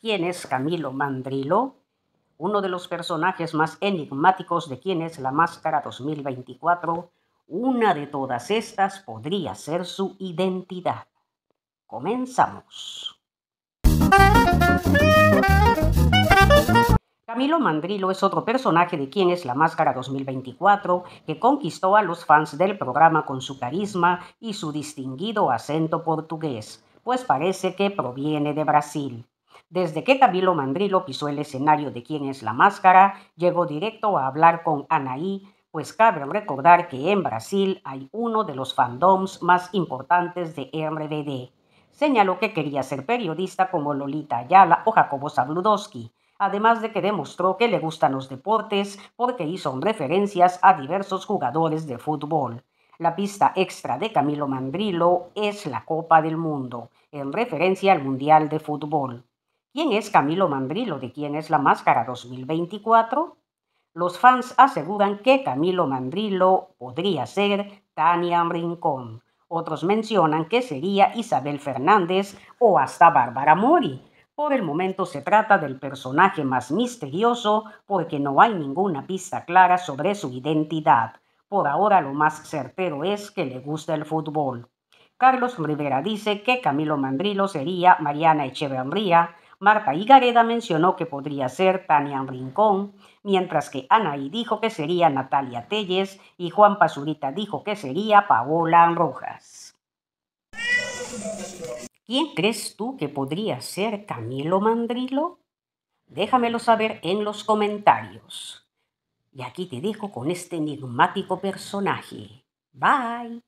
quién es Camilo Mandrilo, uno de los personajes más enigmáticos de quién es la Máscara 2024, una de todas estas podría ser su identidad. Comenzamos. Camilo Mandrilo es otro personaje de Quién es la Máscara 2024 que conquistó a los fans del programa con su carisma y su distinguido acento portugués pues parece que proviene de Brasil. Desde que Camilo Mandrilo pisó el escenario de Quién es la Máscara, llegó directo a hablar con Anaí, pues cabe recordar que en Brasil hay uno de los fandoms más importantes de RBD. Señaló que quería ser periodista como Lolita Ayala o Jacobo Zabludowski, además de que demostró que le gustan los deportes porque hizo referencias a diversos jugadores de fútbol. La pista extra de Camilo Mandrilo es la Copa del Mundo, en referencia al Mundial de Fútbol. ¿Quién es Camilo Mandrilo? ¿De quién es la máscara 2024? Los fans aseguran que Camilo Mandrilo podría ser Tania Rincón. Otros mencionan que sería Isabel Fernández o hasta Bárbara Mori. Por el momento se trata del personaje más misterioso porque no hay ninguna pista clara sobre su identidad. Por ahora lo más certero es que le gusta el fútbol. Carlos Rivera dice que Camilo Mandrilo sería Mariana Echeverría, Marta Igareda mencionó que podría ser Tania Rincón, mientras que Anaí dijo que sería Natalia Telles y Juan Pasurita dijo que sería Paola Rojas. ¿Quién crees tú que podría ser Camilo Mandrilo? Déjamelo saber en los comentarios. Y aquí te dejo con este enigmático personaje. Bye.